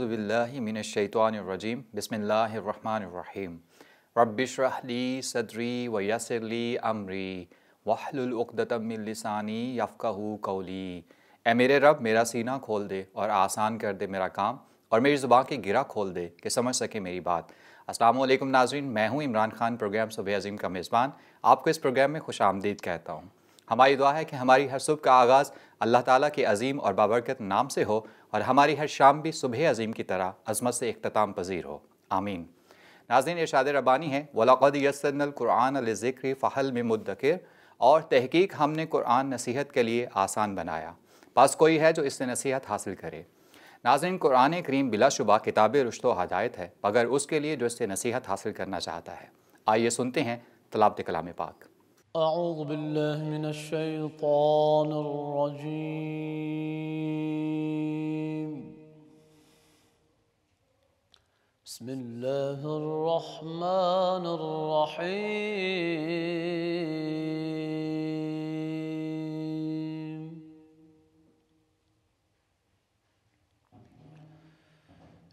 अज़बिल्लिमिनशैतरजीम बसमीम रबिशरहली सदरी वयसरली अमरी वाहलुलतमिलसानी यफ़ाहू कौली ए मेरे रब मेरा सीना खोल दे और आसान कर दे मेरा काम और मेरी ज़ुबान के गिरा खोल दे कि समझ सके मेरी बात असलम नाजरीन मैं हूँ इमरान खान प्रोग्राम सुबह अजीम का मेज़बान आपको इस प्रोग्राम में खुश आमदीद कहता हूँ हमारी दुआ है कि हमारी हर सुबह का आगाज़ अल्लाह ताला के अजीम और बाबरकत नाम से हो और हमारी हर शाम भी सुबह अजीम की तरह अजमत से अख्ताम पजीर हो आमीन नाजिन इरशाद रबानी है वलाक़द यसनकुरान ज़िक्र फ़हल में मुद्दिर और तहकीक हमने कुरान नसीहत के लिए आसान बनाया पास कोई है जो इससे नसीहत हासिल करे नाजिन कुरान करीम बिलाशुबा किताब रुश्त हदायत है मगर उसके लिए जो इससे नसीहत हासिल करना चाहता है आइए सुनते हैं तलाब कलाम पाक أعوذ بالله من الشيطان الرجيم بسم الله الرحمن الرحيم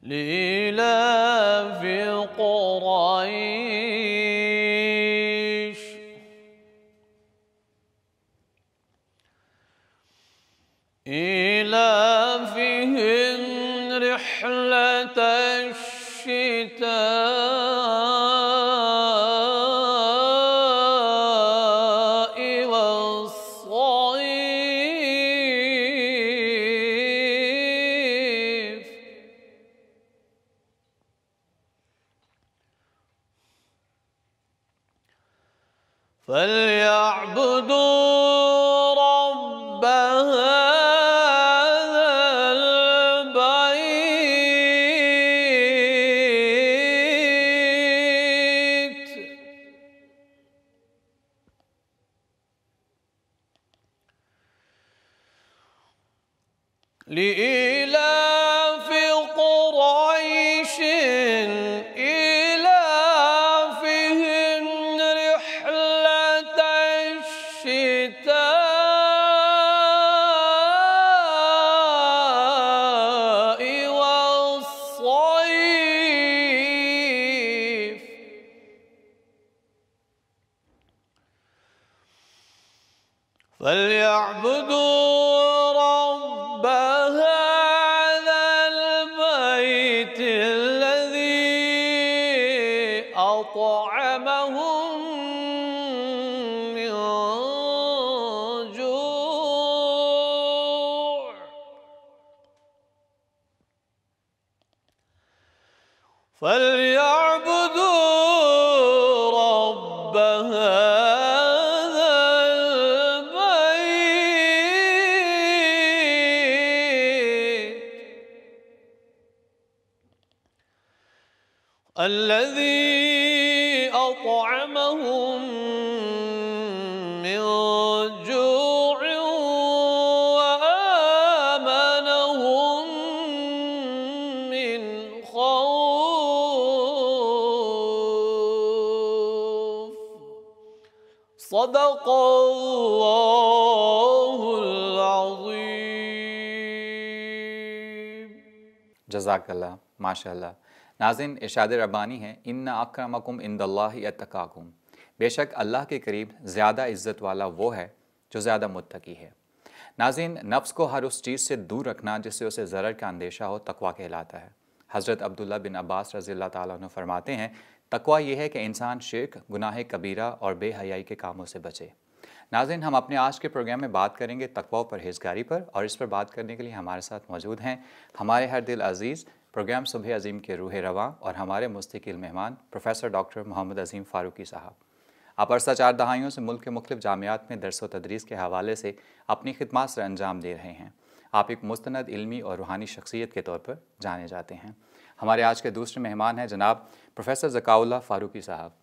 في قريش فليعبدوا जजाकल्ला माशाल्लाह नाजिन इशाद रबानी है इन अक्रमकुम दल्लाकुम बेशक अल्लाह के करीब ज़्यादा इज़्ज़त वाला वो है जो ज़्यादा मुतकी है नाजिन नफ्स को हर उस चीज़ से दूर रखना जिससे उसे ज़र का अंदेशा हो तकवा कहलाता है हज़रत अब्दुल्ला बिन अब्बास रज़ी तु फरमाते हैं तकवा यह है कि इंसान शेख गुनाह कबीरा और बेहयाई के कामों से बचे नाजिन हम अपने आज के प्रोग्राम में बात करेंगे तकवा परहेजगारी पर और इस पर बात करने के लिए हमारे साथ मौजूद हैं हमारे हर दिल अजीज़ प्रोग्राम सुबह अजीम के रूह रवा और हमारे मुस्तकिल मेहमान प्रोफेसर डॉक्टर मोहम्मद अजीम फ़ारूकी साहब आप अरसा चार दहाइयों से मुल्क के मुख्तु जामियात में दरस व तदरीस के हवाले से अपनी खदमात से अंजाम दे रहे हैं आप एक मुस्ंद इलमी और रूहानी शख्सियत के तौर पर जाने जाते हैं हमारे आज के दूसरे मेहमान हैं जनाब प्रोफेसर जकाउल्ला फ़ारूकी साहब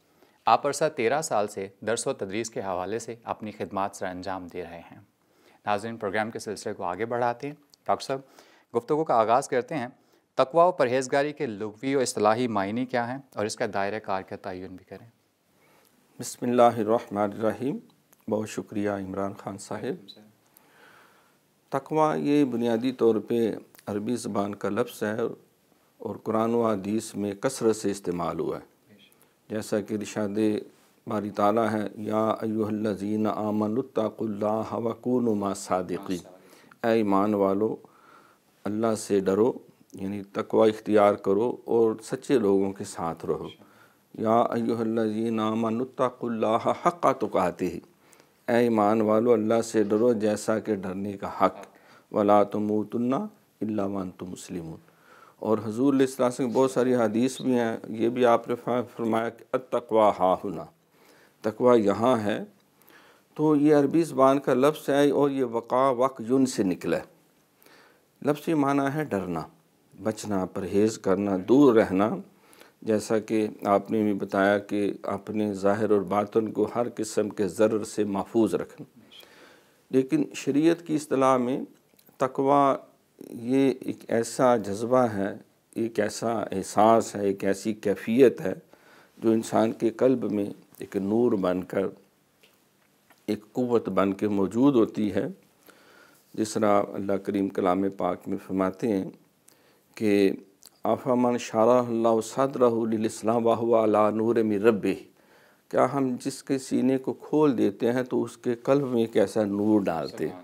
आप अरसा तेरह साल से दरस व तदरीस के हवाले से अपनी खिदमत सर अंजाम दे रहे हैं नाजरन प्रोग्राम के सिलसिले को आगे बढ़ाते हैं डॉक्टर साहब गुफ्तु का आगाज़ करते हैं तकवा और परहेजगारी के लगवी और असलाही मायने क्या हैं और इसका दायरे कार का तयन भी करें बसमीम बहुत शुक्रिया इमरान ख़ान साहब तकवा ये बुनियादी तौर पर अरबी ज़बान का लफ्ज़ है और कुरान हदीस में कसरत से इस्तेमाल हुआ है जैसा कि रिशाद बारी ताला है या अयुहल्लजीन आमनताकुल्लाह वकून मा सादिकी ए ईमान वालो अल्लाह से डरो यानी तकवा इख्तियार करो और सच्चे लोगों के साथ रहो या अयुहल्लजीन आमनताकुल्लाह हक़ तो कहते ही ए ईमान वालो अल्लाह से डरो जैसा कि डरने का हक़ वला तुम तुन्ना इल्ला वन तुम और हजूर सिंह बहुत सारी हदीस भी हैं ये भी आपने फरमाया कि तकवा हा हुना तकवा यहाँ है तो ये अरबी ज़बान का लफ्स है और ये वक़ा वक़ युन से निकला लफ्स ये माना है डरना बचना परहेज़ करना दूर रहना जैसा कि आपने भी बताया कि अपने ज़ाहिर और बातन को हर किस्म के ज़र से महफूज रखना लेकिन शरीयत की असलाह में तकवा ये एक ऐसा जज्बा है एक ऐसा एहसास है एक ऐसी कैफियत है जो इंसान के कल्ब में एक नूर बनकर एक कुत बन के मौजूद होती है जिस तरह अल्लाह करीम कलाम पाक में फरमाते हैं कि आफ़ामन शारा सदरस्लाम वाह नूर में रब क्या हम जिसके सीने को खोल देते हैं तो उसके कल्ब में एक ऐसा नूर डालते हैं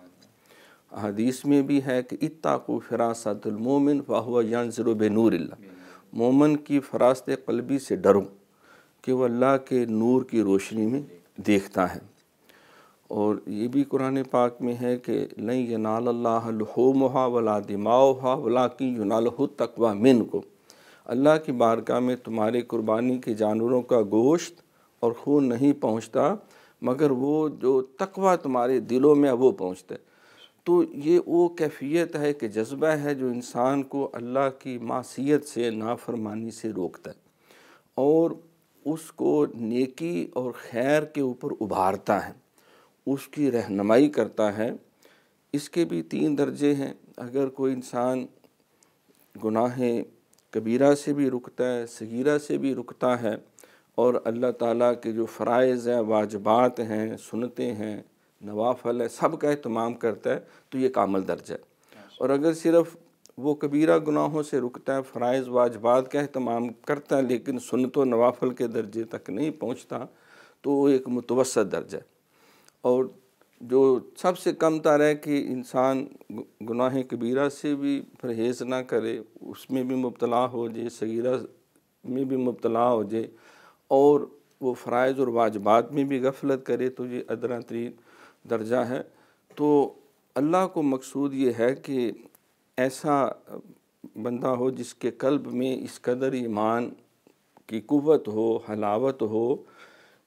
हदीस में भी है कि इत्ता को फ़रासतमोमिन फ़ाहुआ यानसर नूर मोमन की फरास्त कलबी से डरो कि वह अल्लाह के नूर की रोशनी में देखता है और ये भी कुरान पाक में है कि नहीं ये नाल्लाहा वला हा वला की युनाल तकवा मिन को अल्लाह की बारका में तुम्हारे कुर्बानी के जानवरों का गोश्त और खून नहीं पहुँचता मगर वो जो तकवा तुम्हारे दिलों में वो पहुँचता है तो ये वो कैफियत है कि जज्बा है जो इंसान को अल्लाह की मासीत से नाफरमानी से रोकता है और उसको नेकी और खैर के ऊपर उभारता है उसकी रहनमाई करता है इसके भी तीन दर्जे हैं अगर कोई इंसान गुनाह कबीरा से भी रुकता है सगीरा से भी रुकता है और अल्लाह ताला के जो फ़रज़ हैं वाजबात हैं सुनते हैं नवाफल है सब का अहतमाम करता है तो ये कामल दर्ज है और अगर सिर्फ वो कबीरा गुनाहों से रुकता है फ़रज़ वाजबात का अहतमाम करता है लेकिन सुनत तो व नवाफल के दर्जे तक नहीं पहुँचता तो वो एक मुतवसत दर्ज है और जो सबसे कम तर है कि इंसान गुनाह कबीरा से भी परहेज़ ना करे उसमें भी मुबतला हो जाए सगीरा में भी मुबतला हो जाए और वो फ़रज़ और वाजबात में भी गफलत करे तो ये अदरा तरीन दर्जा है तो अल्लाह को मकसूद ये है कि ऐसा बंदा हो जिसके कल्ब में इस कदर ईमान की कुवत हो हलावत हो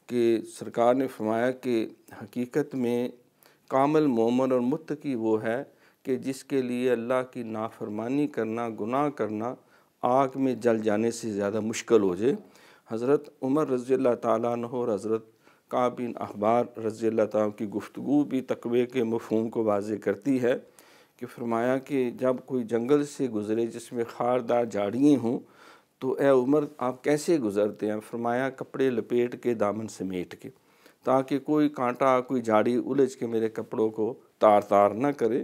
कि सरकार ने फरमाया कि हकीकत में कामल मोमन और की वो है कि जिसके लिए अल्लाह की नाफरमानी करना गुनाह करना आग में जल जाने से ज़्यादा मुश्किल हो जाए हज़रत उमर रज़ी अल्लाह ताली और हज़रत काबिन अखबार रज़ी अल्लाह की गुफ्तु भी तकवे के मफहम को वाज करती है कि फरमाया कि जब कोई जंगल से गुज़रे जिसमें खारदार झाड़ियाँ हों तो ए उमर आप कैसे गुज़रते हैं फरमाया कपड़े लपेट के दामन समेट के ताकि कोई कांटा कोई झाड़ी उलझ के मेरे कपड़ों को तार तार ना करे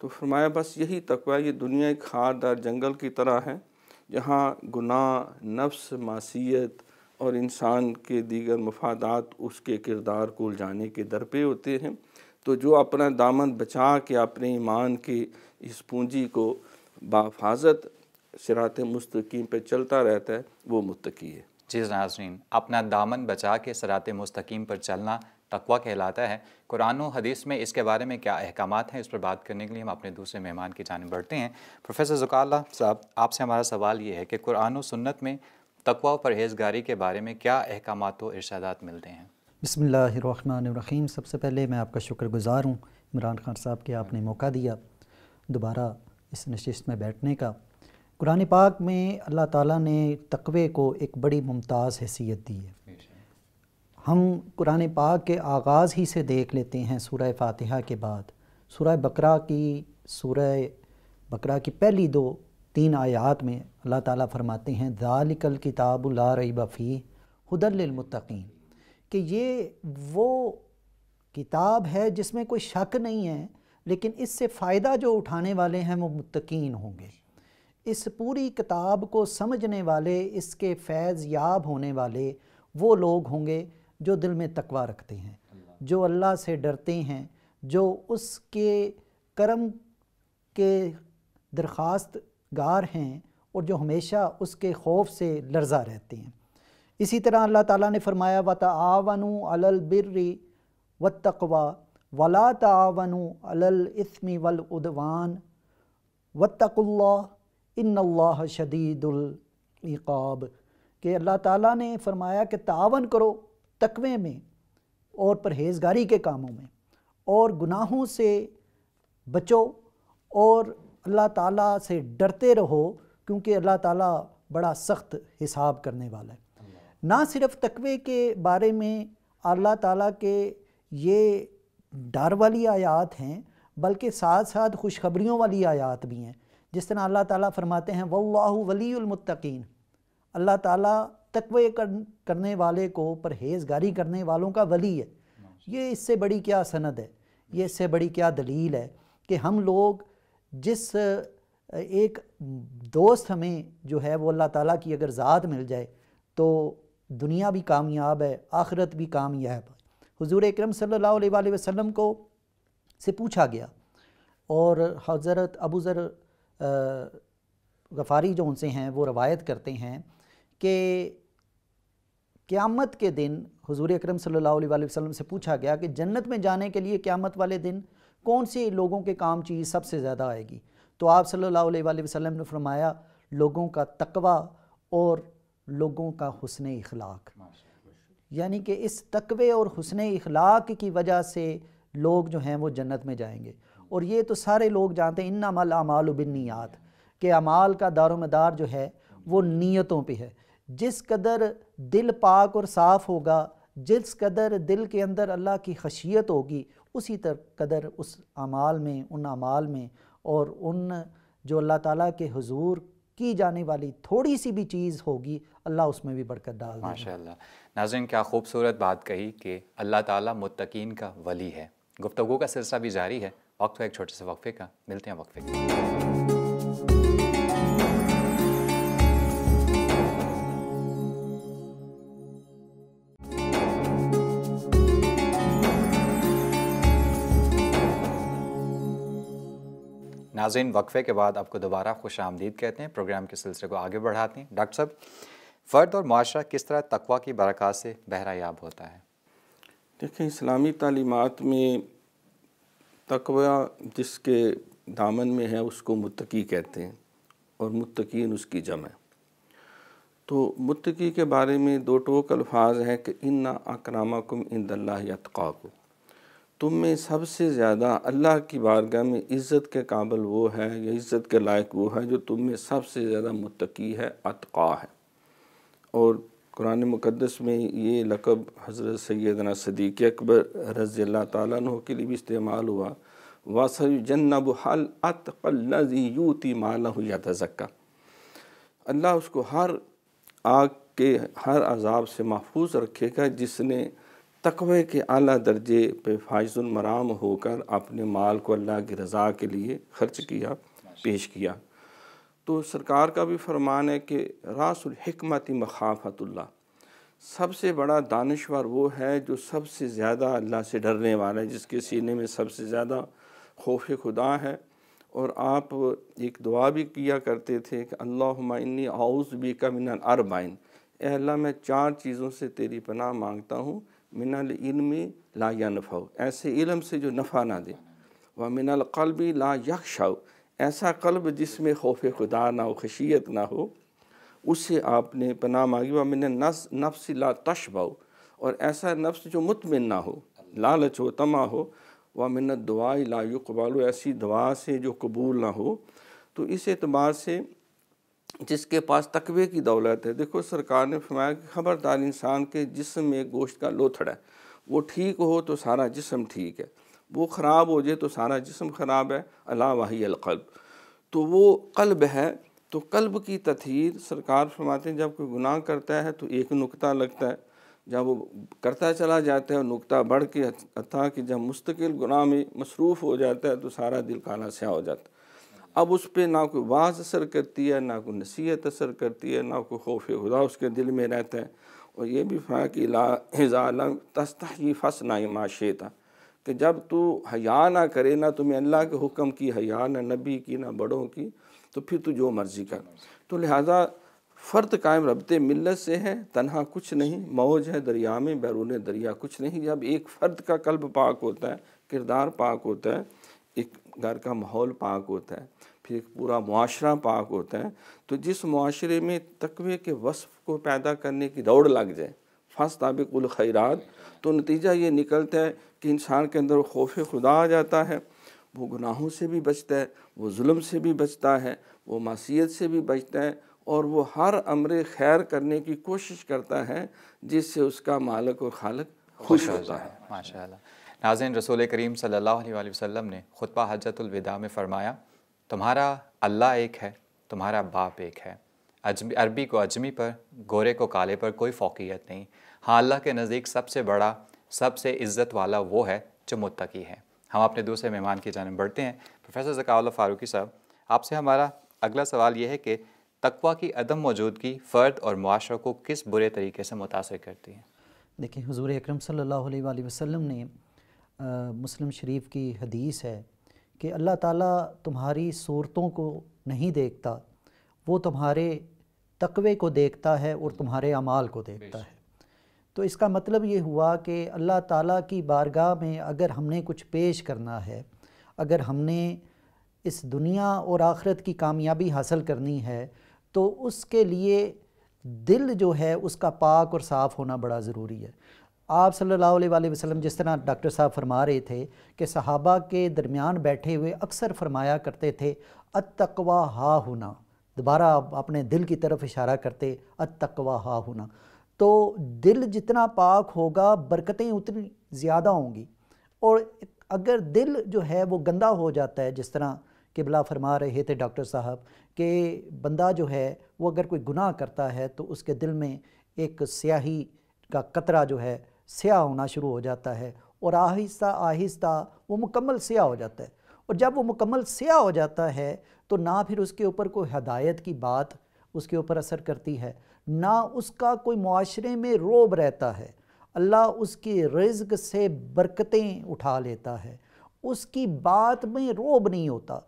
तो फरमाया बस यही तकवा ये दुनिया एक खारदार जंगल की तरह है जहाँ गुनाह नफ्स मासीत और इंसान के दीगर मफादात उसके किरदार को उलझाने के दर पे होते हैं तो जो अपना दामन बचा के अपने ईमान की इस पूंजी को बाफाजत सिरात मुस्तकीम पे चलता रहता है वो मुतकी है जी नाजरीन अपना दामन बचा के सरात मुस्तकीम पर चलना तकवा कहलाता है कुरान हदीस में इसके बारे में क्या अहकाम हैं इस पर बात करने के लिए हम अपने दूसरे मेहमान की जानब बढ़ते हैं प्रोफेसर ज़ुकाल साहब आपसे हमारा सवाल ये है कि कुरान सुन्नत में तकवा और परहेजगारी के बारे में क्या अहकाम व इर्शादात मिलते हैं बसमीम सबसे पहले मैं आपका शुक्रगुजार हूँ इमरान खान साहब के आपने मौका दिया दोबारा इस नशस्त में बैठने का कुरान पाक में अल्लाह ताला ने तकवे को एक बड़ी मुमताज़ हैसियत दी है हम कुरान पाक के आगाज़ ही से देख लेते हैं सूरह फातिहा के बाद सूरह बकरा की सूरह बकरा की पहली दो तीन आयात में अल्लाह ताला फरमाते हैं ज़ालिकल किताब ला रई बफ़ी हदलमतिन कि ये वो किताब है जिसमें कोई शक नहीं है लेकिन इससे फ़ायदा जो उठाने वाले हैं वो मुतकीन होंगे इस पूरी किताब को समझने वाले इसके फैज़ याब होने वाले वो लोग होंगे जो दिल में तकवा रखते हैं जो अल्लाह से डरते हैं जो उसके करम के दरख्वास्त गार हैं और जो हमेशा उसके खौफ से लर्जा रहती हैं इसी तरह अल्लाह ताला ने फरमाया व तावन बिर्री व तकवा वला तावन वल उदवान व तकल्ला इन शदीदुल्क़ाब कि अल्लाह ताला ने फरमाया कि तावन करो तकवे में और परहेज़गारी के कामों में और गुनाहों से बचो और अल्लाह ताला से डरते रहो क्योंकि अल्लाह ताला बड़ा सख्त हिसाब करने वाला है ना सिर्फ तकवे के बारे में अल्लाह ताला के ये डर वाली आयात हैं बल्कि साथ साथ खुशखबरियों वाली आयात भी हैं जिस तरह अल्लाह ताला फरमाते हैं वल्लाहु वलीमतकीन अल्लाह ताला तकवे कर, करने वाले को परहेजगारी करने वालों का वली है ये इससे बड़ी क्या सनद है ये इससे बड़ी क्या दलील है कि हम लोग जिस एक दोस्त हमें जो है वो अल्लाह ताला की अगर ज़ात मिल जाए तो दुनिया भी कामयाब है आखरत भी कामयाब है हुजूर अकरम सल्लल्लाहु अलैहि वसल्लम को से पूछा गया और हज़रत अबू ज़र गफ़ारी जो उनसे हैं वो रवायत करते हैं कि क़यामत के दिन हुजूर अकरम सल्लल्लाहु अलैहि वसल्लम से पूछा गया कि जन्नत में जाने के लिए क़्यामत वाले दिन कौन से लोगों के काम चीज़ सबसे ज़्यादा आएगी तो आप सल्लल्लाहु अलैहि वसल्लम ने फरमाया लोगों का तकवा और लोगों का हसन इखलाक यानी कि इस तकवे और हसन इखलाक की वजह से लोग जो हैं वो जन्नत में जाएंगे और ये तो सारे लोग जानते हैं इन्ना मल अमाल बिनियात के अमाल का दारोमदार जो है वो नीयतों पे है जिस कदर दिल पाक और साफ़ होगा जिस कदर दिल के अंदर अल्लाह की खशियत होगी उसी तर कदर उस अमाल में उन अमाल में और उन जो अल्लाह ताला के हुजूर की जाने वाली थोड़ी सी भी चीज़ होगी अल्लाह उसमें भी बरकत डाल माशा नाजिन क्या खूबसूरत बात कही कि अल्लाह ताला मुत्तकीन का वली है गुफ्तु का सिलसिला भी जारी है वक्त एक छोटे से वक्फ़े का मिलते हैं वक्फ़े का नाजिन वक्फे के बाद आपको दोबारा खुश आमदीद कहते हैं प्रोग्राम के सिलसिले को आगे बढ़ाते हैं डॉक्टर साहब फ़र्द और माशरा किस तरह तकवा की बरक़ात से बहरायाब होता है देखिए इस्लामी तलीमत में तकवा जिसके दामन में है उसको मुतकी कहते हैं और मुतकीन उसकी है तो मुतकी के बारे में दो टोक अल्फाज हैं कि इन्ना अकरामा कुम इंदल्ला तुम में सबसे ज़्यादा अल्लाह की बारगाह में इज़्ज़त के काबिल वो है या इज़्ज़त के लायक वो है जो तुम में सबसे ज़्यादा मुतकी है अतका है और कुरान मुकदस में ये लकब हज़रत सैदना सदीक अकबर रज़ी तु के लिए भी इस्तेमाल हुआ वासर जन्नब हल अतकल्लजी यूती माला तज़क्का अल्लाह उसको हर आग के हर अजाब से महफूज रखेगा जिसने तकवे के आला दर्जे पे फायजुल मराम होकर अपने माल को अल्लाह की रज़ा के लिए खर्च किया पेश किया तो सरकार का भी फरमान है कि रासुलहमत मखाफतुल्ला सबसे बड़ा दानश्वर वो है जो सबसे ज़्यादा अल्लाह से डरने वाला है जिसके सीने में सबसे ज़्यादा खौफ खुदा है और आप एक दुआ भी किया करते थे कि अल्लाह इन्नी का मिन अरबाइन अल्लाह मैं चार चीज़ों से तेरी पनाह मांगता हूँ मिनल इलमी ला या नफ़ाओ ऐसे इलम से जो नफ़ा ना दे व मिनल कल्बी ला यकशाओ ऐसा कल्ब जिसमें खौफ खुदा ना हो खशियत ना हो उससे आपने पना मांगी व मिन नस नफ्स ला तशबाओ और ऐसा नफ्स जो मुतमिन ना हो लालच हो तमा हो व मिन दुआ ला युकबालो ऐसी दुआ से जो कबूल ना हो तो इस एतबार से जिसके पास तकबे की दौलत है देखो सरकार ने फरमाया कि खबरदार इंसान के जिसम में गोश्त का लोथड़ा है वो ठीक हो तो सारा जिसम ठीक है वो ख़राब हो जाए तो सारा जिसम ख़राब है अला वाही अलकल्ब तो वो कल्ब है तो कल्ब की तथहीर सरकार फरमाते हैं जब कोई गुनाह करता है तो एक नुकता लगता है जब वो करता चला जाता है और नुकता बढ़ के अथा कि जब मुस्तकिल गुनाह में मसरूफ़ हो जाता है तो सारा दिल काला स्या हो जाता है अब उस पर ना कोई वाज असर करती है ना कोई नसीहत असर करती है ना कोई खौफ खुदा उसके दिल में रहता है और ये भी फा कि लाजालम तस्ता ही फंस ना माशे था कि जब तू हया ना करे ना तुम्हें अल्लाह के हुक्म की हया ना नबी की ना बड़ों की तो फिर तू जो मर्ज़ी कर तो लिहाजा फ़र्द कायम रबत मिलत से है तनहा कुछ नहीं मौज है दरिया में बैरून दरिया कुछ नहीं जब एक फ़र्द का कल्ब पाक होता है किरदार पाक होता है एक घर का माहौल पाक होता है फिर एक पूरा माशरा पाक होता है तो जिस मुआरे में तकवे के वसफ़ को पैदा करने की दौड़ लग जाए फंस ताबिक तो नतीजा ये निकलता है कि इंसान के अंदर खौफ खुदा आ जाता है वो गुनाहों से भी बचता है वो जुल्म से भी बचता है वो मासीत से भी बचता है और वो हर अमर खैर करने की कोशिश करता है जिससे उसका मालक और खालक खुश होता है माशा नाजिन रसूल करीम सल्लल्लाहु अलैहि वसल्लम ने ख़ुतबा हजतुलविदा में फ़रमाया तुम्हारा अल्लाह एक है तुम्हारा बाप एक है अजमी अरबी को अजमी पर गोरे को काले पर कोई फोकियत नहीं हाँ अल्लाह के नज़दीक सबसे बड़ा सबसे इज़्ज़त वाला वो है जो मुतकी है हम अपने दूसरे मेहमान की जानब बढ़ते हैं प्रोफेसर ज़काउल फ़ारूकी साहब आपसे हमारा अगला सवाल यह है कि तकवा की अदम मौजूदगी फ़र्द और मुआरों को किस बुरे तरीके से मुतासर करती है देखिए हजूर अक्रम सल्ला वसम ने मुस्लिम शरीफ की हदीस है कि अल्लाह ताला तुम्हारी सूरतों को नहीं देखता वो तुम्हारे तकवे को देखता है और तुम्हारे अमाल को देखता है तो इसका मतलब ये हुआ कि अल्लाह ताला की बारगाह में अगर हमने कुछ पेश करना है अगर हमने इस दुनिया और आखरत की कामयाबी हासिल करनी है तो उसके लिए दिल जो है उसका पाक और साफ़ होना बड़ा ज़रूरी है आप सल्लल्लाहु अलैहि वसल्लम जिस तरह डॉक्टर साहब फरमा रहे थे कि सहाबा के दरमियान बैठे हुए अक्सर फरमाया करते थे तकवा हा होना दोबारा आप अपने दिल की तरफ इशारा करते तकवा हा होना तो दिल जितना पाक होगा बरकतें उतनी ज़्यादा होंगी और अगर दिल जो है वो गंदा हो जाता है जिस तरह किबला फरमा रहे थे डॉक्टर साहब कि बंदा जो है वो अगर कोई गुनाह करता है तो उसके दिल में एक स्याही का कतरा जो है स्याह होना शुरू हो जाता है और आहिस्ता आहिस्ता वो मुकम्मल स्याह हो जाता है और जब वो मुकम्मल स्याह हो जाता है तो ना फिर उसके ऊपर कोई हदायत की बात उसके ऊपर असर करती है ना उसका कोई माशरे में रोब रहता है अल्लाह उसकी रिज्क से बरकतें उठा लेता है उसकी बात में रोब नहीं होता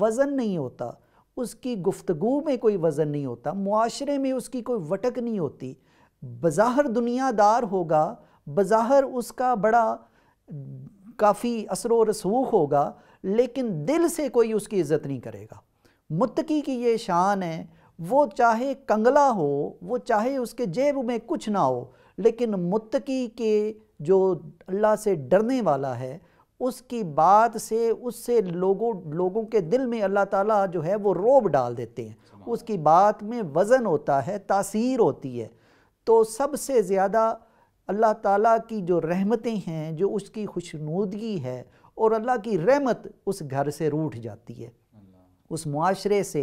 वज़न नहीं होता उसकी गुफ्तगु में कोई वज़न नहीं होता माशरे में उसकी कोई वटक नहीं होती बज़ाहर दुनियादार होगा बज़ाहर उसका बड़ा काफ़ी असर रसूख होगा लेकिन दिल से कोई उसकी इज़्ज़त नहीं करेगा मुतकी की ये शान है वो चाहे कंगला हो वो चाहे उसके जेब में कुछ ना हो लेकिन मुतकी के जो अल्लाह से डरने वाला है उसकी बात से उससे लोगों लोगों के दिल में अल्लाह ताला जो है वो रोब डाल देते हैं उसकी बात में वज़न होता है तासीर होती है तो सबसे ज़्यादा अल्लाह ताला की जो रहमतें हैं जो उसकी खुशनूदगी है और अल्लाह की रहमत उस घर से रूठ जाती है उस माशरे से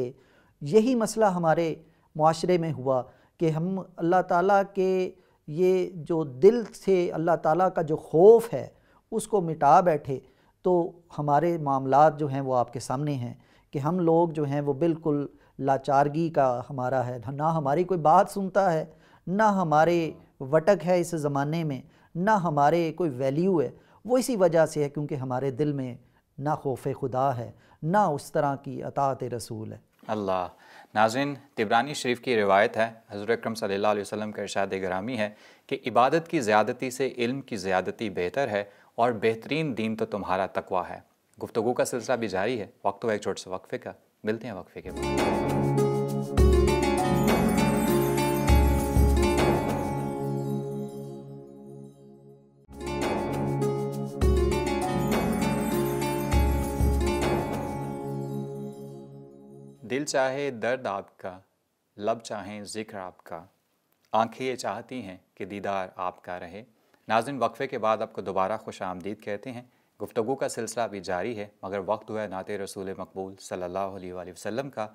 यही मसला हमारे माशरे में हुआ कि हम अल्लाह ताला के ये जो दिल से अल्लाह ताला का जो खौफ है उसको मिटा बैठे तो हमारे मामला जो हैं वो आपके सामने हैं कि हम लोग जो हैं वो बिल्कुल लाचारगी का हमारा है ना हमारी कोई बात सुनता है ना हमारे वटक है इस ज़माने में ना हमारे कोई वैल्यू है वो इसी वजह से है क्योंकि हमारे दिल में ना खौफ खुदा है ना उस तरह की अतात रसूल है अल्लाह नाजिन तिबरानी शरीफ की रिवायत है हज़र अक्रम वसम का इरशाद ग्रामी है कि इबादत की ज़्यादती से इल्म की ज़्यादती बेहतर है और बेहतरीन दीन तो तुम्हारा तकवा है गुफ्तु का सिलसिला भी जारी है वक्त एक छोटे से वक्फ़े का मिलते हैं वक्फ़े के बाद चाहे दर्द आपका लब चाहे ज़िक्र आपका आंखें ये चाहती हैं कि दीदार आपका रहे नाजिन वक्फ़े के बाद आपको दोबारा खुश आमदीद कहते हैं गुफ्तु का सिलसिला अभी जारी है मगर वक्त हुआ नात रसूल मकबूल सल्ला वसलम का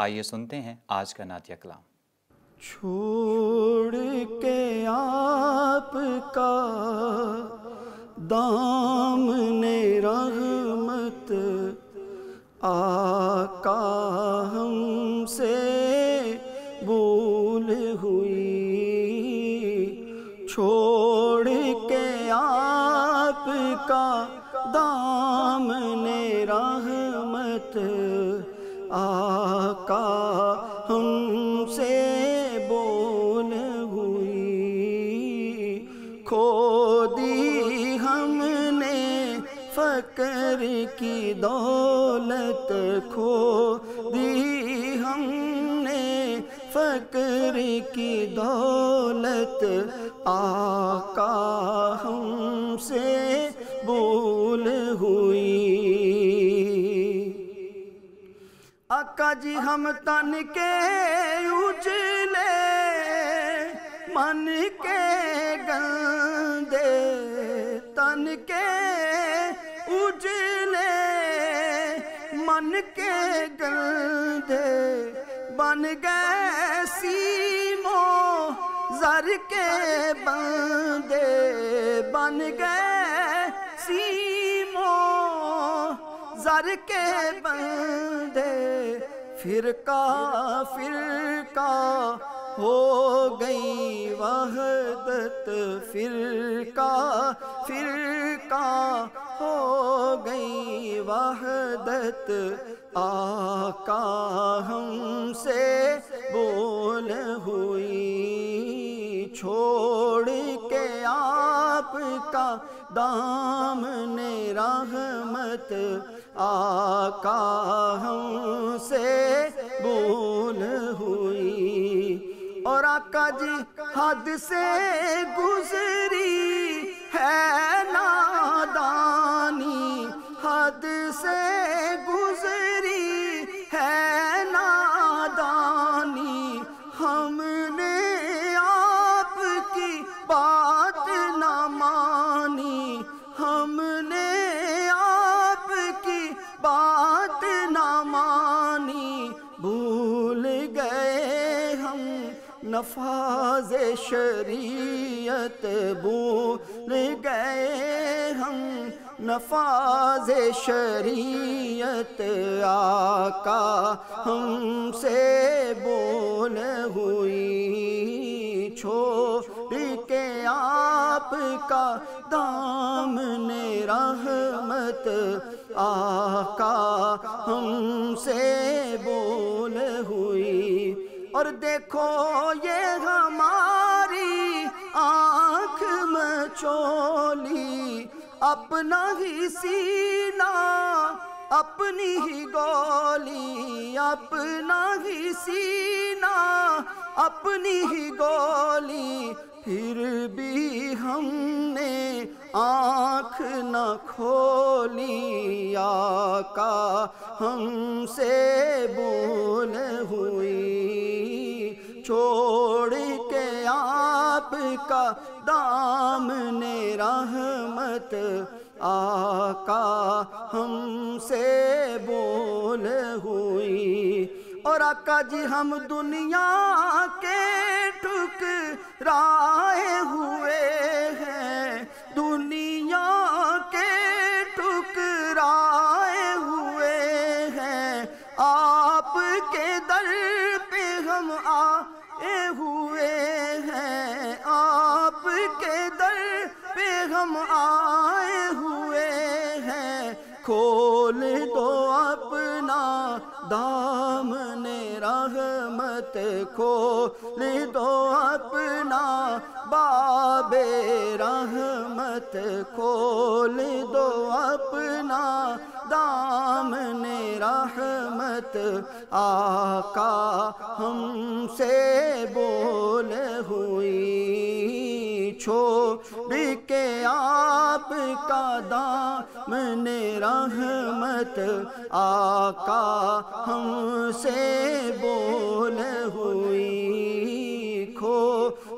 आइए सुनते हैं आज का नात कलाम छोड़ के आपका दाम ने रहमत आका हमसे भूल हुई छोड़ के आपका दाम ने रहमत आका हमसे बोल हुई खो दी हमने फकर की दौड़ खो दी हमने फकर की दौलत आका हमसे बोल हुई आका जी हम तन के उजले मन के गंदे तन के बन के गंदे बन गए सीमो जर के बंदे बन गए सीमो जर के बंदे फिर का फिर का हो गई वहदत फिर का हो गई वहदत आका हमसे बोल हुई छोड़ के आपका दाम ने रहमत आका हमसे बोल हुई और आका जी हद से गुजरी है ना जवानी हद से गुजरी है नादानी हमने आपकी बात न मानी हमने आपकी बात न मानी भूल गए हम नफाज शरीयत नफाज शरीयत आका हमसे बोल हुई छो के आपका दाम ने रहमत आका हमसे बोल हुई और देखो ये हमारी आँख मचोली अपना ही सीना अपनी ही गोली अपना ही सीना अपनी ही गोली फिर भी हमने आँख न खोली आका हमसे भूल हुई छोड़ के आपका दाम हजरत आका हमसे बोल हुई और आका जी हम दुनिया के राय हुए हैं दुनिया ले दो तो अपना बाबे रहमत ले दो तो अपना दाम ने रहमत आका हमसे बोल छो बिके आपका दाम ने रहमत आका हमसे बोल हुई खो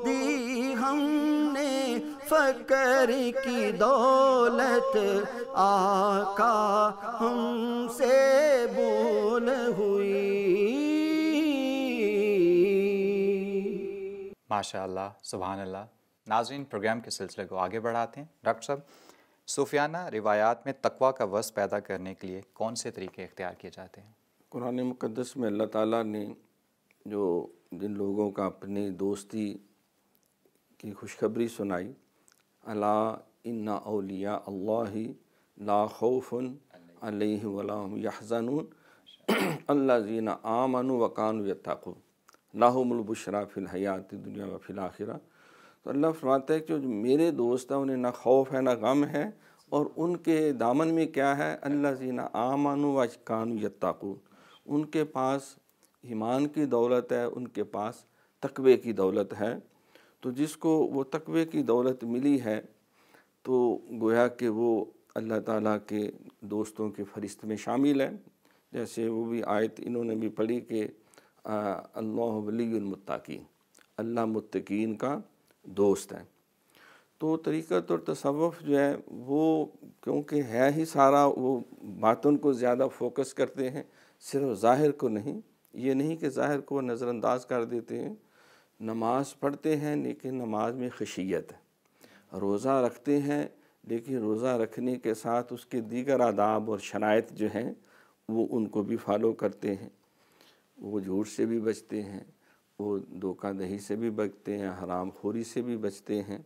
दी हमने फकर की दौलत आका हमसे बोल हुई माशा अल्लाह सुबहान अल्लाह नाजिन प्रोग्राम के सिलसिले को आगे बढ़ाते हैं डॉक्टर साहब सूफियाना रिवायात में तकवा का वस पैदा करने के लिए कौन से तरीके इख्तियार किए जाते हैं कुरान मुकदस में अल्लाह ताला ने जो जिन लोगों का अपनी दोस्ती की खुशखबरी सुनाई अला इन्ना अलिया अल्लाह ला खौफन अलहजनून अल्ला जीना आमन वकान यताकुन लाहमुलबुशरा फ़िलहयात दुनिया व फिलाखिरा तो अल्लाह फरमाता है कि जो मेरे दोस्त हैं उन्हें ना खौफ है ना गम है और उनके दामन में क्या है अल्लाह जीना आमानु व कानू यत्ताकून उनके पास ईमान की दौलत है उनके पास तकवे की दौलत है तो जिसको वो तकवे की दौलत मिली है तो गोया कि वो अल्लाह ताला के दोस्तों के फरिश्त में शामिल है जैसे वो भी आयत इन्होंने भी पढ़ी कि अल्लाह वलीमताकीन अल्लाह मुतकीन का दोस्त हैं तो तरीक़त और तसवफ़ जो है वो क्योंकि है ही सारा वो बातों को ज़्यादा फोकस करते हैं सिर्फ ज़ाहिर को नहीं ये नहीं कि ज़ाहिर को नज़रअंदाज कर देते हैं नमाज पढ़ते हैं लेकिन नमाज में खशियत है रोज़ा रखते हैं लेकिन रोज़ा रखने के साथ उसके दीगर आदाब और शरात जो हैं वो उनको भी फॉलो करते हैं वो झूठ से भी बचते हैं वो धोखा दही से भी बचते हैं हराम खोरी से भी बचते हैं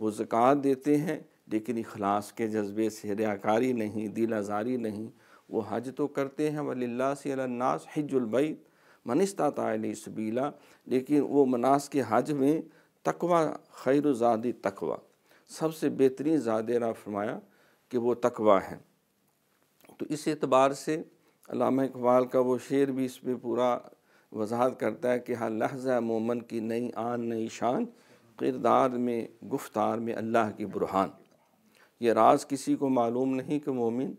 वो ज़क़़त देते हैं लेकिन अखलास के जज्बे से रियाकारी नहीं दिल आज़ारी नहीं वो हज तो करते हैं वल्ला सन्नास हजबैत मनिस्ता तली सबीला लेकिन वो मनास के हज में तकवा खैर ज़ादी तकवा सबसे बेहतरीन ज़ादेरा फरमाया कि वो तकवा है तो इस एतबार से अकबाल इकबाल का वो शेर भी इस पर पूरा वजाहत करता है कि हर हाँ, लहजा मोमन की नई आन नई शान किरदार में गुफ्तार में अल्लाह की बुरहान ये राज किसी को मालूम नहीं कि मोमिन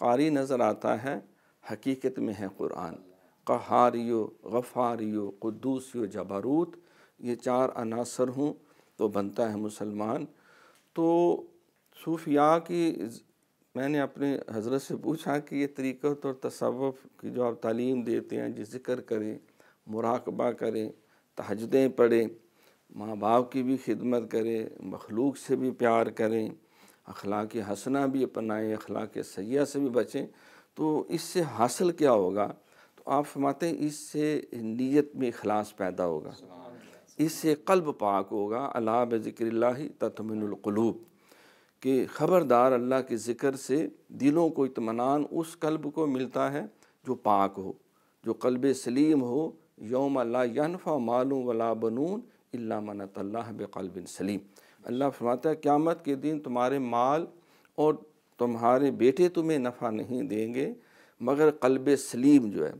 कारी नज़र आता है हकीकत में है क़ुरान कहारियो गफ़ारियो कुदूसियो जबारूत ये चार अनासर हूँ तो बनता है मुसलमान तो सूफिया की मैंने अपने हजरत से पूछा कि ये तरीक़त और तसव्वुफ़ की जो आप तालीम देते हैं जो ज़िक्र करें मुराकबा करें तहजदें पढ़ें माँ बाप की भी खिदमत करें मखलूक से भी प्यार करें अखलाक हसना भी अपनाएं अखलाक सयाह से भी बचें तो इससे हासिल क्या होगा तो आप फरमाते हैं इससे नीयत में अखलास पैदा होगा इससे कल्ब पाक होगा अला बकर ततमिनकलूब कि ख़बरदार अल्लाह के ज़िक्र से दिलों को इतमान उस कल्ब को मिलता है जो पाक हो जो कल्ब सलीम हो योम ला यनफ़ा मालूम वला बनून इल्ला मनतल्ला बकलबिन सलीम अल्लाह फरमाता है क़्यामत के दिन तुम्हारे माल और तुम्हारे बेटे तुम्हें नफ़ा नहीं देंगे मगर कल्ब सलीम जो है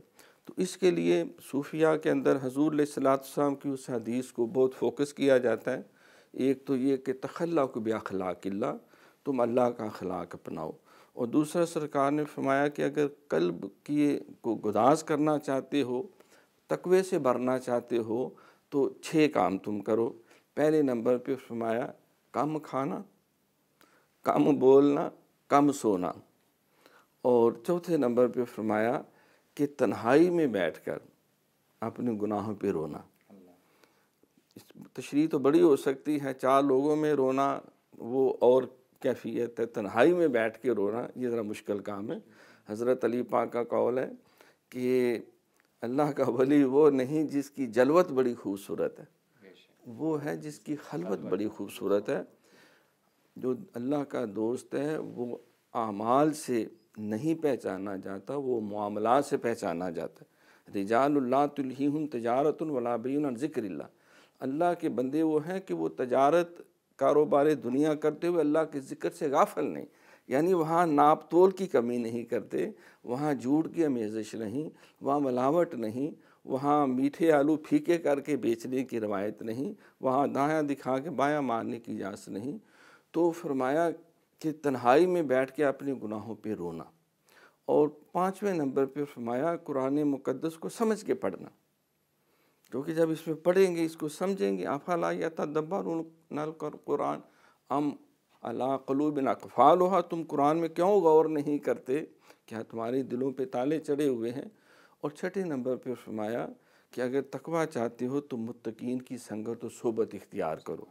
तो इसके लिए सूफिया के अंदर हजूर सलाम की उस हदीस को बहुत फोकस किया जाता है एक तो ये कि तखल्ला को ब्याखलाक अल्ला तुम अल्लाह का अखलाक अपनाओ और दूसरा सरकार ने फरमाया कि अगर कल्ब की को गुदाज करना चाहते हो तकवे से भरना चाहते हो तो छः काम तुम करो पहले नंबर पे फरमाया कम खाना कम बोलना कम सोना और चौथे नंबर पे फरमाया कि तन्हाई में बैठकर अपने गुनाहों पे रोना तशरी तो बड़ी हो सकती है चार लोगों में रोना वो और कैफियत है तन्हाई में बैठ के रोना ये ज़रा मुश्किल काम है हज़रत अली पाक का कौल है कि अल्लाह का वली वो नहीं जिसकी जलवत बड़ी खूबसूरत है वो है जिसकी खलवत बड़ी खूबसूरत है जो अल्लाह का दोस्त है वो आमाल से नहीं पहचाना जाता वो मामला से पहचाना जाता रिजाल्ला तजारत वलाबीन ज़िक्र अल्लाह के बंदे वो हैं कि वो तजारत कारोबार दुनिया करते हुए अल्लाह के ज़िक्र से गाफल नहीं यानी वहाँ नाप तोल की कमी नहीं करते वहाँ जूट की अमेजिश नहीं वहाँ मिलावट नहीं वहाँ मीठे आलू फीके करके बेचने की रवायत नहीं वहाँ दाया दिखा के बाया मारने की इजाज़त नहीं तो फरमाया कि तन्हाई में बैठ के अपने गुनाहों पे रोना और पाँचवें नंबर पे फरमाया कुरान मुकद्दस को समझ के पढ़ना क्योंकि जब इसमें पढ़ेंगे इसको समझेंगे आफा ला नल कर कुरान अम अला कलूबिन अकफ़ालहा तुम कुरान में क्यों गौर नहीं करते क्या तुम्हारे दिलों पे ताले चढ़े हुए हैं और छठे नंबर पे फरमाया कि अगर तकवा चाहते हो तो मुतकीन की संगत व सोबत इख्तियार करो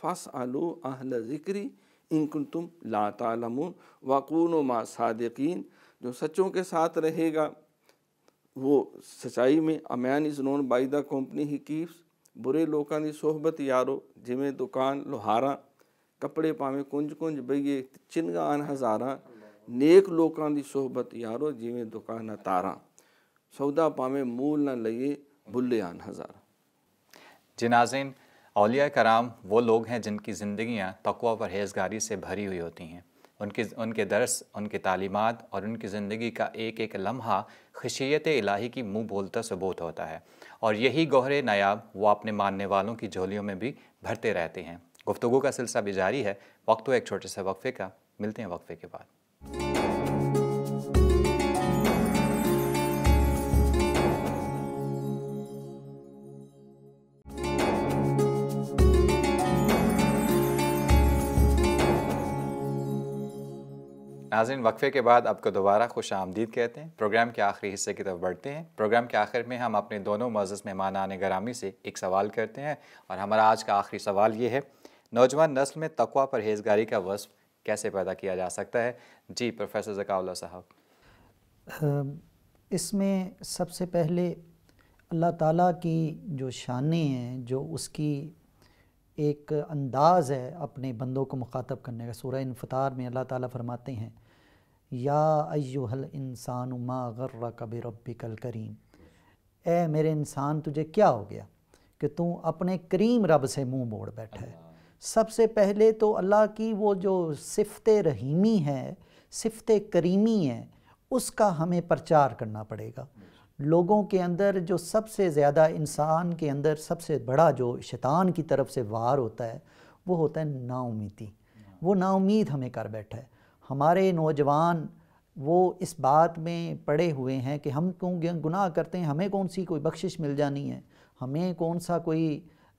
फस आलो आहल ज़िक्री इनकुन तुम लातालम वाकून मा सादकिन जो सच्चों के साथ रहेगा वो सच्चाई में a man is known by the company he keeps बुरे लोगों की सोहबत यारो जिमें दुकान लोहारा पावे कुंज कुंज ਕੁੰਜ चिनगा ਚਿੰਗਾਨ हज़ारा नेक लोगों की सोहबत यारो जिमें दुकान तारा सौदा पावे मूल ना लगे आन हज़ारा जिनाजिन अलिया कराम वो लोग हैं जिनकी ज़िंदियाँ तकवा परहेजगारी से भरी हुई होती हैं उनके उनके दर्स उनकी तालीमत और उनकी ज़िंदगी का एक एक लम्हा खशियत इलाही की मुँह बोलता सबूत होता है और यही गहरे नायाब वो अपने मानने वालों की झोलियों में भी भरते रहते हैं गुफ्तु का सिलसिला भी जारी है वक्त तो एक छोटे से वक्फे का मिलते हैं वक्फे के बाद नाजिन वक्फे के बाद आपको दोबारा खुश आमदीद कहते हैं प्रोग्राम के आखिरी हिस्से की तरफ बढ़ते हैं प्रोग्राम के आखिर में हम अपने दोनों मज़ मेहमान आने गरामी से एक सवाल करते हैं और हमारा आज का आखिरी सवाल ये है नौजवान नस्ल में तकवा परहेजगारी का वस्फ कैसे पैदा किया जा सकता है जी प्रोफेसर जकाउल्ला साहब इसमें सबसे पहले अल्लाह ताला की जो शानें हैं जो उसकी एक अंदाज़ है अपने बंदों को मुखातब करने का सूर्य इनफतार में अल्लाह ताला फरमाते हैं या अयुहल इंसान उमा गर्र कब रबी कल करीम ए मेरे इंसान तुझे क्या हो गया कि तू अपने करीम रब से मुंह मोड़ बैठा है सबसे पहले तो अल्लाह की वो जो सिफत रहीमी है सिफत करीमी है उसका हमें प्रचार करना पड़ेगा लोगों के अंदर जो सबसे ज़्यादा इंसान के अंदर सबसे बड़ा जो शैतान की तरफ से वार होता है वो होता है नाउमीदी वो नाउमीद हमें कर बैठा है हमारे नौजवान वो इस बात में पड़े हुए हैं कि हम क्यों गुनाह करते हैं हमें कौन सी कोई बख्शिश मिल जानी है हमें कौन सा कोई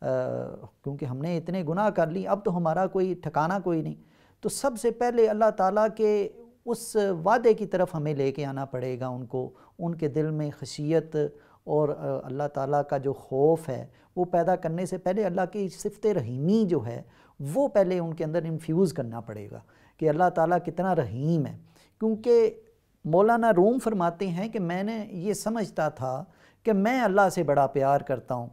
क्योंकि हमने इतने गुनाह कर लिए अब तो हमारा कोई ठिकाना कोई नहीं तो सबसे पहले अल्लाह ताला के उस वादे की तरफ हमें लेके आना पड़ेगा उनको उनके दिल में खशियत और अल्लाह ताला का जो खौफ है वो पैदा करने से पहले अल्लाह की सिफत रहीमी जो है वो पहले उनके अंदर इन्फ्यूज़ करना पड़ेगा कि अल्लाह ताला कितना रहीम है क्योंकि मौलाना रूम फरमाते हैं कि मैंने ये समझता था कि मैं अल्लाह से बड़ा प्यार करता हूँ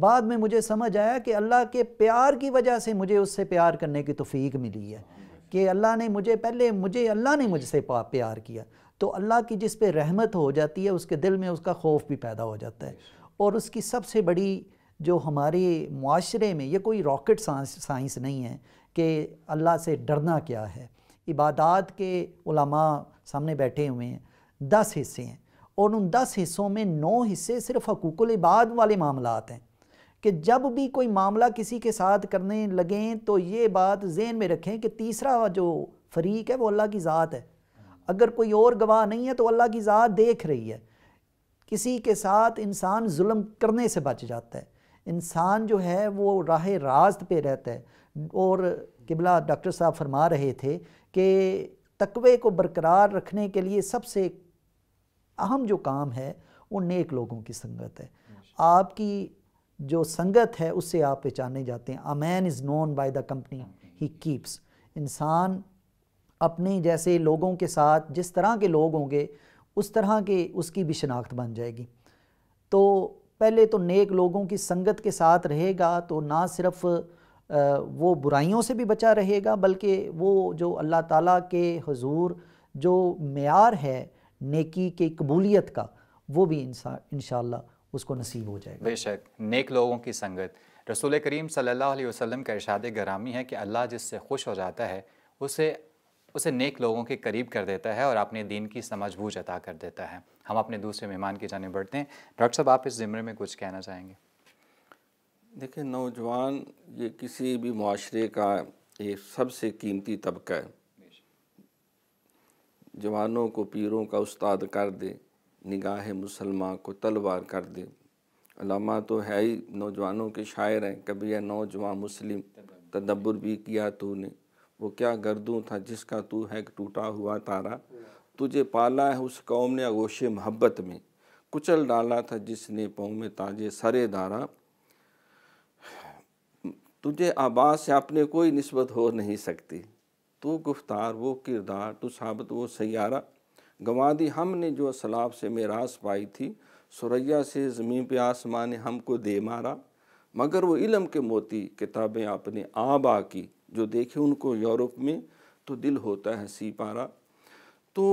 बाद में मुझे समझ आया कि अल्लाह के प्यार की वजह से मुझे उससे प्यार करने की तोफ़ी मिली है कि अल्लाह ने मुझे पहले मुझे अल्लाह ने मुझसे प्यार किया तो अल्लाह की जिस पे रहमत हो जाती है उसके दिल में उसका खौफ भी पैदा हो जाता है और उसकी सबसे बड़ी जो हमारे माशरे में ये कोई रॉकेट साइंस नहीं है कि अल्लाह से डरना क्या है इबादत के उलमा सामने बैठे हुए हैं दस हिस्से हैं और उन दस हिस्सों में नौ हिस्से सिर्फ हकूक़ल इबाद वाले मामलात हैं कि जब भी कोई मामला किसी के साथ करने लगें तो ये बात जेन में रखें कि तीसरा जो फरीक है वो अल्लाह की ज़ात है अगर कोई और गवाह नहीं है तो अल्लाह की ज़ात देख रही है किसी के साथ इंसान जुल्म करने से बच जाता है इंसान जो है वो राह रास्त पे रहता है और किबला डॉक्टर साहब फरमा रहे थे कि तकवे को बरकरार रखने के लिए सबसे अहम जो काम है वो नेक लोगों की संगत है आपकी जो संगत है उससे आप पहचाने जाते हैं a man is known by the company he keeps इंसान अपने जैसे लोगों के साथ जिस तरह के लोग होंगे उस तरह के उसकी भी शनाख्त बन जाएगी तो पहले तो नेक लोगों की संगत के साथ रहेगा तो ना सिर्फ़ वो बुराइयों से भी बचा रहेगा बल्कि वो जो अल्लाह ताला के हजूर जो मैार है नेकी के कबूलियत का वो भी इंसान इन उसको नसीब हो जाएगा बेशक नेक लोगों की संगत रसूल करीम सल्लल्लाहु अलैहि वसल्लम का इरशाद गरामी है कि अल्लाह जिससे खुश हो जाता है उसे उसे नेक लोगों के करीब कर देता है और अपने दीन की समझ बूझ अता कर देता है हम अपने दूसरे मेहमान की जाने बढ़ते हैं डॉक्टर साहब आप इस ज़िम्मे में कुछ कहना चाहेंगे देखिए नौजवान ये किसी भी माशरे का एक सबसे कीमती तबका है जवानों को पीरों का उस्ताद कर दे निगाह मुसलमान को तलवार कर दे अलामा तो है ही नौजवानों के शायर हैं कभी यह नौजवान मुस्लिम तदब्बर भी किया तूने वो क्या गर्दू था जिसका तू है टूटा हुआ तारा तुझे पाला है उस कौम ने अगोश मोहब्बत में कुचल डाला था जिसने पौ में ताजे सरे दारा तुझे आबाद से अपने कोई नस्बत हो नहीं सकती तो गुफ्तार वो किरदार तो साबित वो सैारा दी हमने जो सलाब से मेरास पाई थी सुरैया से ज़मीन पे आसमान ने हमको दे मारा मगर वो इलम के मोती किताबें आपने आबा की जो देखे उनको यूरोप में तो दिल होता है सी पारा तो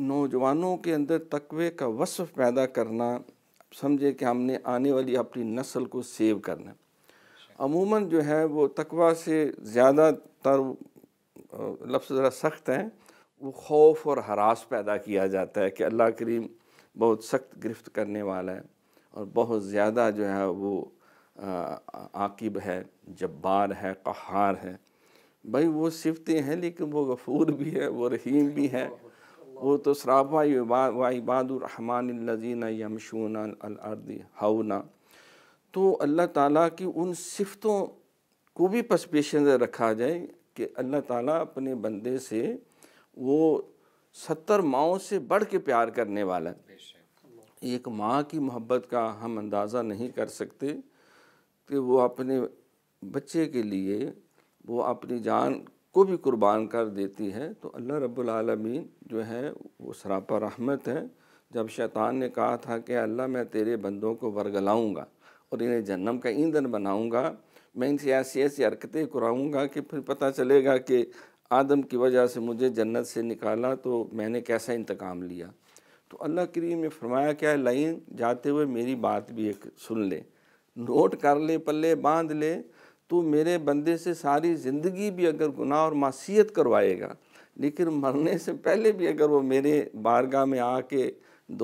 नौजवानों के अंदर तकवे का वसफ़ पैदा करना समझे कि हमने आने वाली अपनी नस्ल को सेव करना अमूमन जो है वो तकवा से ज़्यादातर लफ्ज़ ज़रा सख्त हैं वो खौफ और हरास पैदा किया जाता है कि अल्लाह करीम बहुत सख्त गिरफ्त करने वाला है और बहुत ज़्यादा जो है वो आकिब है जब्बार है कहार है भाई वो सिफतें हैं लेकिन वो गफूर भी है वो रहीम भी है वो तो सराबा वाइबादुररहमानजीना यमशून अलदी हवना तो अल्लाह ताला की उन सिफतों को भी पसपेश रखा जाए कि अल्लाह ताला अपने बंदे से वो सत्तर माओ से बढ़ के प्यार करने वाला एक माँ की मोहब्बत का हम अंदाज़ा नहीं कर सकते कि वो अपने बच्चे के लिए वो अपनी जान को भी कुर्बान कर देती है तो अल्लाह रब्बुल आलमीन जो है वो सरापा रहमत है जब शैतान ने कहा था कि अल्लाह मैं तेरे बंदों को वरगलाऊँगा और इन्हें जन्म का ईंधन बनाऊँगा मैं इनसे ऐसी ऐसी हरकतें कराऊँगा कि फिर पता चलेगा कि आदम की वजह से मुझे जन्नत से निकाला तो मैंने कैसा इंतकाम लिया तो अल्लाह करीम ने फरमाया क्या है लाइन जाते हुए मेरी बात भी एक सुन ले नोट कर ले पल्ले बांध ले तो मेरे बंदे से सारी ज़िंदगी भी अगर गुनाह और मासीत करवाएगा लेकिन मरने से पहले भी अगर वो मेरे बारगाह में आके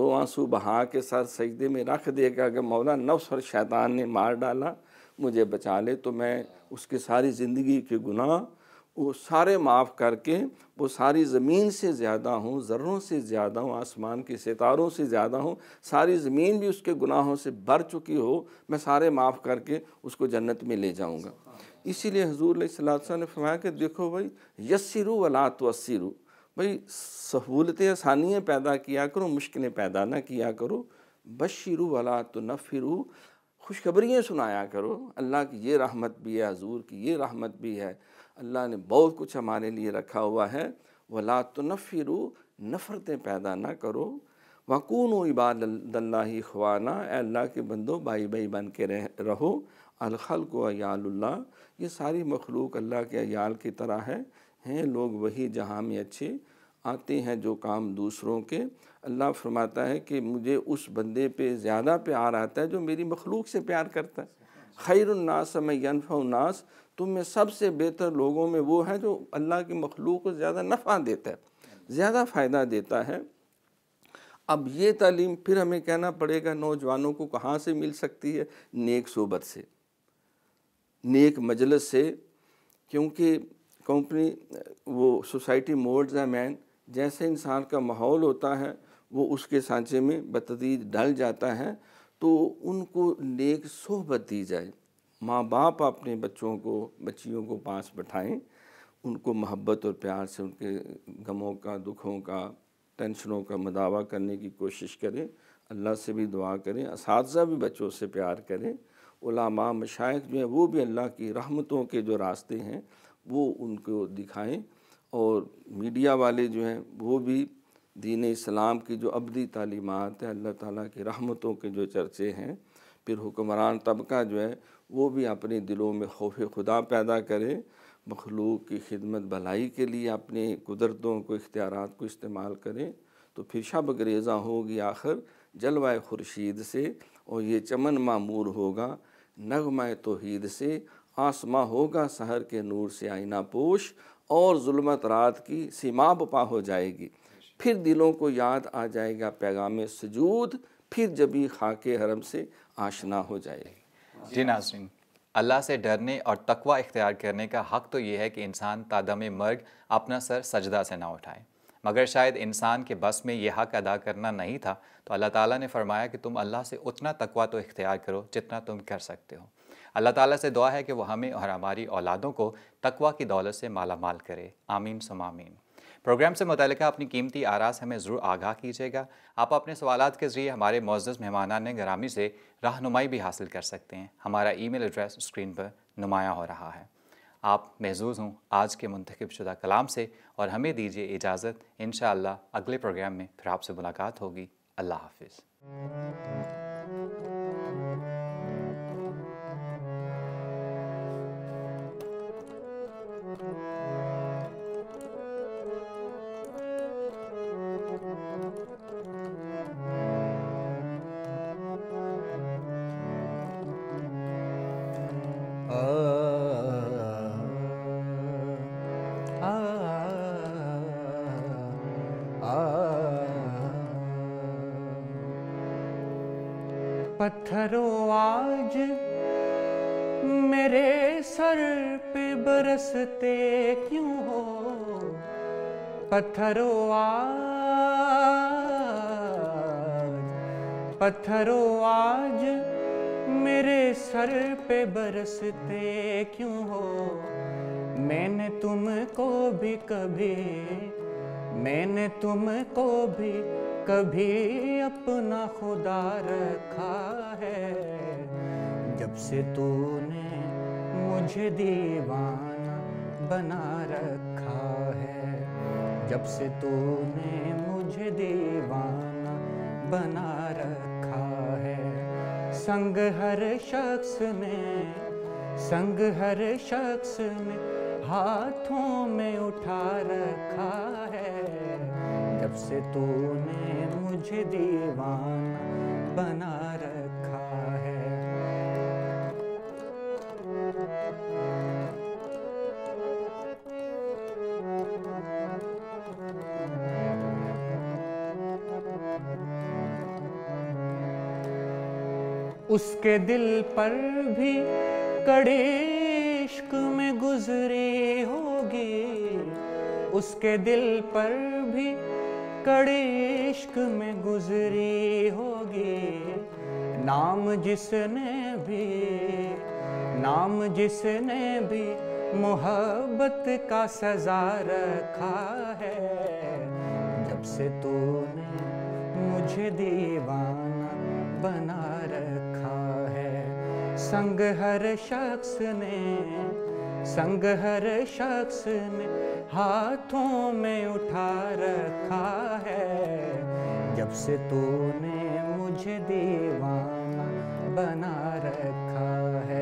दो आंसू बहा के सर सजदे में रख देगा अगर मौला नफ्स और शैतान ने मार डाला मुझे बचा ले तो मैं उसकी सारी ज़िंदगी के गुनाह वो सारे माफ़ करके वो सारी ज़मीन से ज़्यादा हों ज़र्रों से ज़्यादा हों आसमान के सितारों से ज़्यादा हों सारी ज़मीन भी उसके गुनाहों से भर चुकी हो मैं सारे माफ़ करके उसको जन्नत में ले जाऊँगा इसीलिए हजूर सलासा ने फरमाया कि देखो भाई यसरु वला असरु भाई सहूलतें आसानियाँ पैदा किया करो मुश्किलें पैदा ना किया करो बशरु वला तो नफ़िरु खुशखबरियाँ सुनाया करो अल्लाह की ये रहमत भी है हजूर की ये रहमत भी है अल्लाह ने बहुत कुछ हमारे लिए रखा हुआ है वला तो नफ़िर नफ़रतें पैदा ना करो वकून व इबादल्ला ख्वाना अल्लाह के बंदो भाई भाई बन के रह रहो अलखल को अयाल्ला ये सारी मखलूक अल्लाह के अयाल की तरह है हैं लोग वही जहाँ में अच्छे आते हैं जो काम दूसरों के अल्लाह फरमाता है कि मुझे उस बंदे पे ज़्यादा प्यार आता है जो मेरी मखलूक से प्यार करता है खैरनास मैनफ़नास तुम में सबसे बेहतर लोगों में वो है जो अल्लाह की मखलूक को ज़्यादा नफ़ा देता है ज़्यादा फ़ायदा देता है अब ये तालीम फिर हमें कहना पड़ेगा नौजवानों को कहाँ से मिल सकती है नेक सोबत से नेक मजलस से क्योंकि कंपनी वो सोसाइटी मोड्स है मैन जैसे इंसान का माहौल होता है वो उसके सांचे में बतदीद ढल जाता है तो उनको नेक सोहबत दी जाए माँ बाप अपने बच्चों को बच्चियों को पास बैठाएं उनको मोहब्बत और प्यार से उनके गमों का दुखों का टेंशनों का मदावा करने की कोशिश करें अल्लाह से भी दुआ करें इस भी बच्चों से प्यार करें उलामा मशाइक जो हैं वो भी अल्लाह की रहमतों के जो रास्ते हैं वो उनको दिखाएं और मीडिया वाले जो हैं वो भी दीन इस्लाम की जो अबदी तालीमत है अल्लाह ताला की रहमतों के जो चर्चे हैं फिर हुक्मरान तबका जो है वो भी अपने दिलों में खौफ खुदा पैदा करें मखलूक की खिदमत भलाई के लिए अपने कुदरतों को इख्तियार को इस्तेमाल करें तो फिर शब ग्रेज़ा होगी आखिर जलवा खुर्शीद से और ये चमन मामूर होगा नगमा तोहीद से आसमां होगा शहर के नूर से आईना पोश और जुल्मत रात की सीमा बपा हो जाएगी फिर दिलों को याद आ जाएगा पैगाम सजूद फिर जबी खाके हरम से आशना हो जाएगी जी नाजरीन अल्लाह से डरने और तकवा इख्तियार करने का हक़ तो यह है कि इंसान तादम मर्ग अपना सर सजदा से ना उठाए मगर शायद इंसान के बस में यह हक़ अदा करना नहीं था तो अल्लाह ताला ने फरमाया कि तुम अल्लाह से उतना तकवा तो इख्तियार करो जितना तुम कर सकते हो अल्लाह ताला से दुआ है कि वह हमें और हमारी औलादों को तकवा की दौलत से माला माल करे आमीन समामीन प्रोग्राम से मुतल अपनी कीमती आरास हमें ज़रूर आगाह कीजिएगा आप अपने सवाल के ज़रिए हमारे मोजस मेहमाना ने ग्रामी से रहनुमाई भी हासिल कर सकते हैं हमारा ई मेल एड्रेस स्क्रीन पर नुमाया हो रहा है आप महजूज़ हूँ आज के मंतखब शुदा कलाम से और हमें दीजिए इजाज़त इन अगले प्रोग्राम में फिर आपसे मुलाकात होगी अल्लाह हाफिज़ पत्थरो आज मेरे सर पे बरसते क्यों हो पत्थरो आज पत्थरो आज मेरे सर पे बरसते क्यों हो मैंने तुमको भी कभी मैंने तुमको भी कभी अपना खुदा रखा से तूने मुझे दीवाना बना रखा है जब से तूने मुझे दीवाना बना रखा है संग हर शख्स में संग हर शख्स में हाथों में उठा रखा है जब से तूने मुझे दीवाना बना रखा उसके दिल पर भी कड़े इश्क में गुजरे होगे उसके दिल पर भी कड़े इश्क में गुजरे होगे नाम जिसने भी नाम जिसने भी मोहब्बत का सजा रखा है जब से तूने मुझे दीवाना बना संग हर शख्स ने संग हर शख्स ने हाथों में उठा रखा है जब से तूने मुझे दीवाना बना रखा है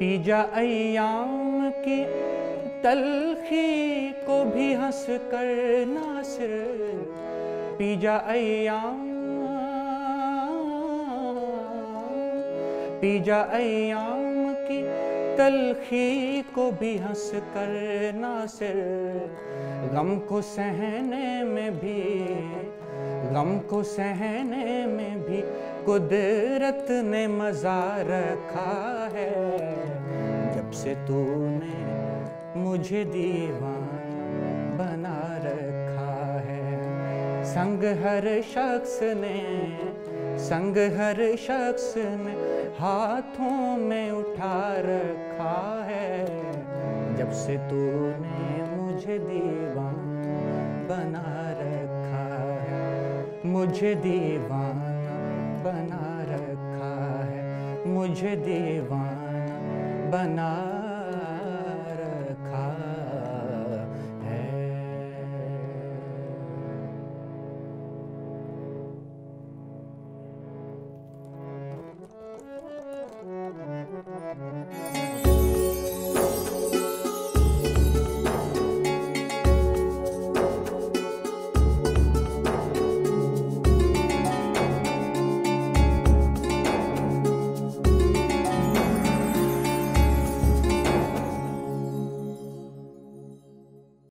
पीजा अयाम की तलखी को भी हंस कर सिर पी जा अयाम पी जा अयाम की तलखी को भी हंस कर सिर गम को सहने में भी गम को सहने में भी कुदरत ने मज़ा रखा है जब से तूने मुझे दीवान बना रखा है संग हर शख्स ने संग हर शख्स ने हाथों में उठा रखा है जब से तूने मुझे दीवान बना रखा है मुझे दीवान बना रखा है मुझे दीवान बना